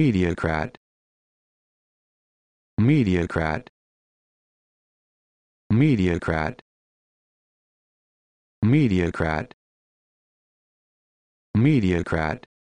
Mediocrat Mediocrat Mediocrat Mediocrat Mediocrat